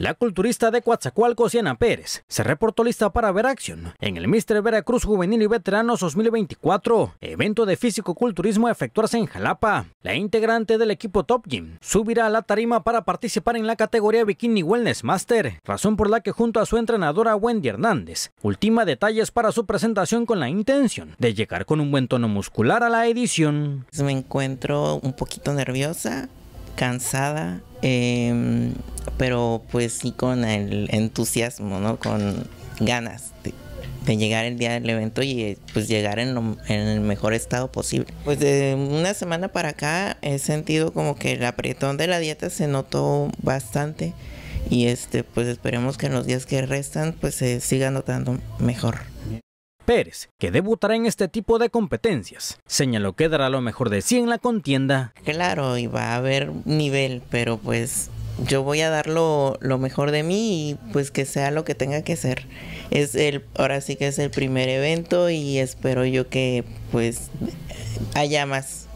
La culturista de Coatzacoalcos, Siena Pérez, se reportó lista para ver acción en el Mr. Veracruz Juvenil y Veteranos 2024, evento de físico-culturismo efectuarse en Jalapa. La integrante del equipo Top Gym subirá a la tarima para participar en la categoría Bikini Wellness Master, razón por la que junto a su entrenadora Wendy Hernández, ultima detalles para su presentación con la intención de llegar con un buen tono muscular a la edición. Me encuentro un poquito nerviosa, cansada, Em, pero pues sí con el entusiasmo, ¿no? Con ganas de, llegar el día del evento y pues llegar en, el mejor estado posible. Pues de una semana para acá he sentido como que el apretón de la dieta se notó bastante y este pues esperemos que en los días que restan pues se siga notando mejor que debutará en este tipo de competencias. Señaló que dará lo mejor de sí en la contienda. Claro, y va a haber nivel, pero pues yo voy a dar lo, mejor de mí y pues que sea lo que tenga que ser. Es el, ahora sí que es el primer evento y espero yo que pues haya más.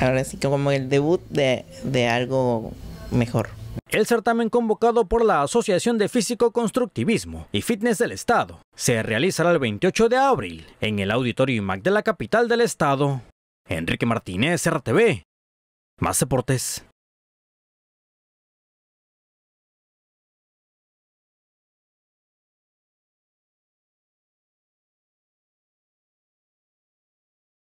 Ahora sí que como el debut de, de algo mejor. El certamen convocado por la Asociación de Físico Constructivismo y Fitness del Estado se realizará el 28 de abril en el Auditorio IMAC de la capital del estado. Enrique Martínez, RTV. Más deportes.